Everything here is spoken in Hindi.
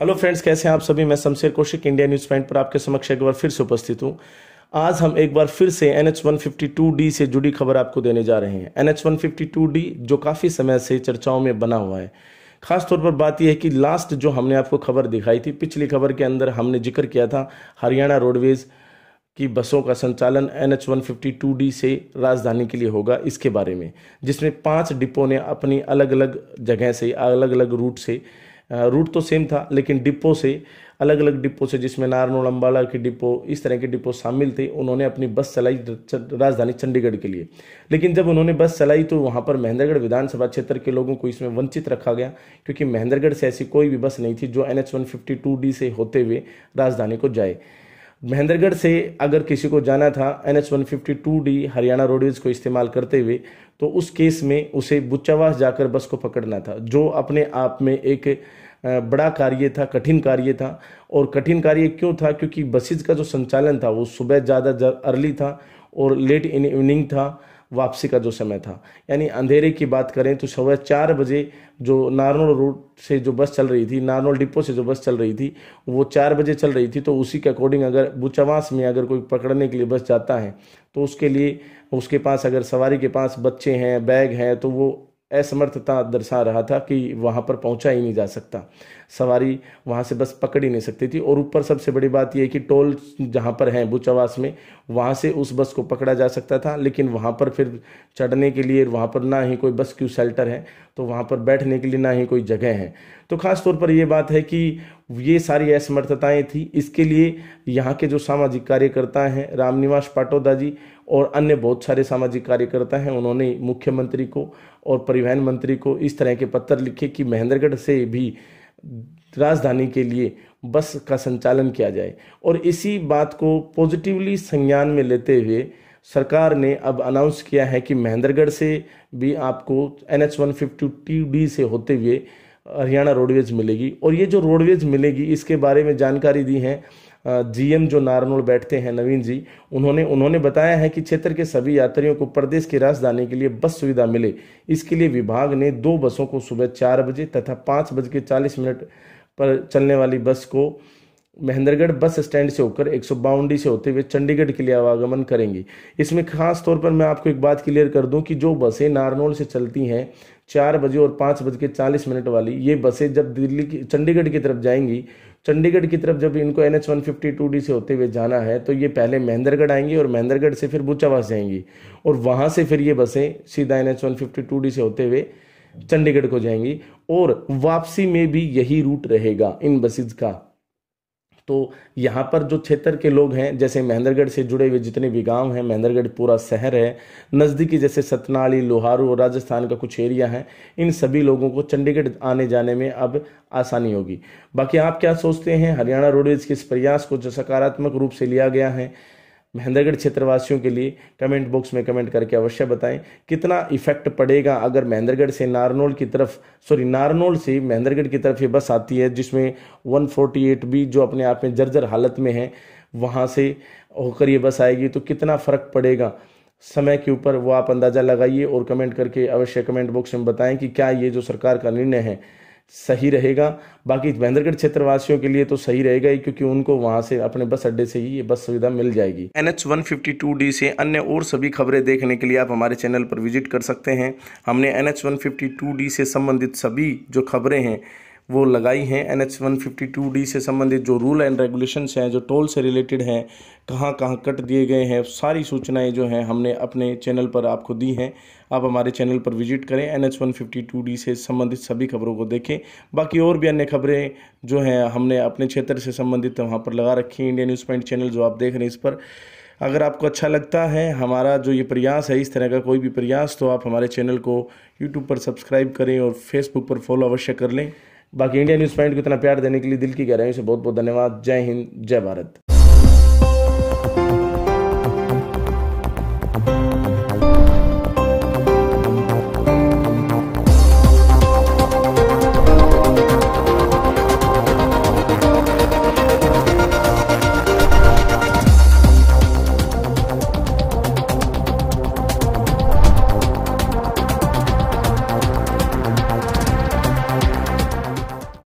हेलो फ्रेंड्स कैसे हैं आप सभी मैं Shamsher Kaushik India news point पर आपके समक्ष एक बार फिर से उपस्थित हूं आज हम एक बार फिर से एन एच से जुड़ी खबर आपको देने जा रहे हैं एन एच जो काफ़ी समय से चर्चाओं में बना हुआ है खासतौर पर बात यह है कि लास्ट जो हमने आपको खबर दिखाई थी पिछली खबर के अंदर हमने जिक्र किया था हरियाणा रोडवेज की बसों का संचालन N H one fifty two D से राजधानी के लिए होगा इसके बारे में जिसमें पांच डिपो ने अपनी अलग अलग जगह से अलग अलग रूट से रूट तो सेम था लेकिन डिपो से अलग अलग डिपो से जिसमें नारनोल अम्बाला के डिपो इस तरह के डिपो शामिल थे उन्होंने अपनी बस चलाई राजधानी चंडीगढ़ के लिए लेकिन जब उन्होंने बस चलाई तो वहाँ पर महेंद्रगढ़ विधानसभा क्षेत्र के लोगों को इसमें वंचित रखा गया क्योंकि महेंद्रगढ़ से ऐसी कोई भी बस नहीं थी जो N H one fifty two D से होते हुए राजधानी को जाए महेंद्रगढ़ से अगर किसी को जाना था N H one fifty two D Haryana roadways को इस्तेमाल करते हुए तो उस केस में उसे बुच्चावास जाकर बस को पकड़ना था जो अपने आप में एक बड़ा कार्य था कठिन कार्य था और कठिन कार्य क्यों था क्योंकि बसेज का जो संचालन था वो सुबह ज़्यादा अर्ली था और लेट इन इवनिंग था वापसी का जो समय था यानी अंधेरे की बात करें तो सुबह चार बजे जो नारनौल रोड से जो बस चल रही थी नारनौल डिपो से जो बस चल रही थी वो चार बजे चल रही थी तो उसी के अकॉर्डिंग अगर बुचवास में अगर कोई पकड़ने के लिए बस जाता है तो उसके लिए उसके पास अगर सवारी के पास बच्चे हैं बैग हैं तो वो असमर्थता दर्शा रहा था कि वहाँ पर पहुँचा ही नहीं जा सकता सवारी वहाँ से बस पकड़ ही नहीं सकती थी और ऊपर सबसे बड़ी बात यह कि टोल जहाँ पर हैं बुचावास में वहाँ से उस बस को पकड़ा जा सकता था लेकिन वहाँ पर फिर चढ़ने के लिए वहाँ पर ना ही कोई बस क्यू शेल्टर है तो वहाँ पर बैठने के लिए ना ही कोई जगह है तो ख़ास तौर पर यह बात है कि ये सारी असमर्थताएँ थी इसके लिए यहाँ के जो सामाजिक कार्यकर्ता हैं रामनिवास पाटोदा जी और अन्य बहुत सारे सामाजिक कार्यकर्ता हैं उन्होंने मुख्यमंत्री को और परिवहन मंत्री को इस तरह के पत्र लिखे कि महेंद्रगढ़ से भी राजधानी के लिए बस का संचालन किया जाए और इसी बात को पॉजिटिवली संज्ञान में लेते हुए सरकार ने अब अनाउंस किया है कि महेंद्रगढ़ से भी आपको N H one fifty D से होते हुए हरियाणा रोडवेज मिलेगी और ये जो रोडवेज मिलेगी इसके बारे में जानकारी दी है जीएम जो नारनोल बैठते हैं नवीन जी उन्होंने उन्होंने बताया है कि क्षेत्र के सभी यात्रियों को प्रदेश की राजधानी के लिए बस सुविधा मिले इसके लिए विभाग ने दो बसों को सुबह चार बजे तथा पाँच बज के चालीस मिनट पर चलने वाली बस को महेंद्रगढ़ बस स्टैंड से होकर एक से होते हुए चंडीगढ़ के लिए आवागमन करेंगी इसमें खास तौर पर मैं आपको एक बात क्लियर कर दूं कि जो बसें नारनौल से चलती हैं चार बजे और पाँच बज के चालीस मिनट वाली ये बसें जब दिल्ली की चंडीगढ़ की तरफ जाएंगी चंडीगढ़ की तरफ जब इनको N H one fifty two D से होते हुए जाना है तो ये पहले महेंद्रगढ़ आएंगी और महेंद्रगढ़ से फिर बुचावास जाएंगी और वहाँ से फिर ये बसें सीधा N H one fifty two D से होते हुए चंडीगढ़ को जाएंगी और वापसी में भी यही रूट रहेगा इन बसेज का तो यहाँ पर जो क्षेत्र के लोग हैं जैसे महेंद्रगढ़ से जुड़े हुए जितने भी गांव हैं महेंद्रगढ़ पूरा शहर है नज़दीकी जैसे सतनाली लोहारू और राजस्थान का कुछ एरिया है इन सभी लोगों को चंडीगढ़ आने जाने में अब आसानी होगी बाकी आप क्या सोचते हैं हरियाणा रोडवेज के इस प्रयास को जो सकारात्मक रूप से लिया गया है महेंद्रगढ़ क्षेत्रवासियों के लिए कमेंट बॉक्स में कमेंट करके अवश्य बताएं कितना इफेक्ट पड़ेगा अगर महेंद्रगढ़ से नारनोल की तरफ सॉरी नारनोल से महेंद्रगढ़ की तरफ ये बस आती है जिसमें 148 बी जो अपने आप में जर्जर हालत में है वहाँ से होकर ये बस आएगी तो कितना फ़र्क पड़ेगा समय के ऊपर वो आप अंदाज़ा लगाइए और कमेंट करके अवश्य कमेंट बॉक्स में बताएं कि क्या ये जो सरकार का निर्णय है सही रहेगा बाकी महेंद्रगढ़ क्षेत्रवासियों के लिए तो सही रहेगा ही क्योंकि उनको वहां से अपने बस अड्डे से ही ये बस सुविधा मिल जाएगी N H one fifty two D से अन्य और सभी खबरें देखने के लिए आप हमारे चैनल पर विजिट कर सकते हैं हमने N H one fifty two D से संबंधित सभी जो खबरें हैं वो लगाई हैं N H one fifty two D से संबंधित जो रूल एंड रेगुलेशंस हैं जो टोल से रिलेटेड हैं कहाँ कहाँ कट दिए गए हैं सारी सूचनाएं जो हैं हमने अपने चैनल पर आपको दी हैं आप हमारे चैनल पर विजिट करें N H one fifty two D से संबंधित सभी खबरों को देखें बाकी और भी अन्य खबरें जो हैं हमने अपने क्षेत्र से संबंधित वहाँ पर लगा रखी हैं इंडिया न्यूज़ पॉइंट चैनल जो आप देख रहे हैं इस पर अगर आपको अच्छा लगता है हमारा जो ये प्रयास है इस तरह का कोई भी प्रयास तो आप हमारे चैनल को यूट्यूब पर सब्सक्राइब करें और फेसबुक पर फॉलो अवश्य कर लें बाकी इंडिया न्यूज़ पॉइंट को इतना प्यार देने के लिए दिल की गहराइयों से बहुत बहुत धन्यवाद जय हिंद जय भारत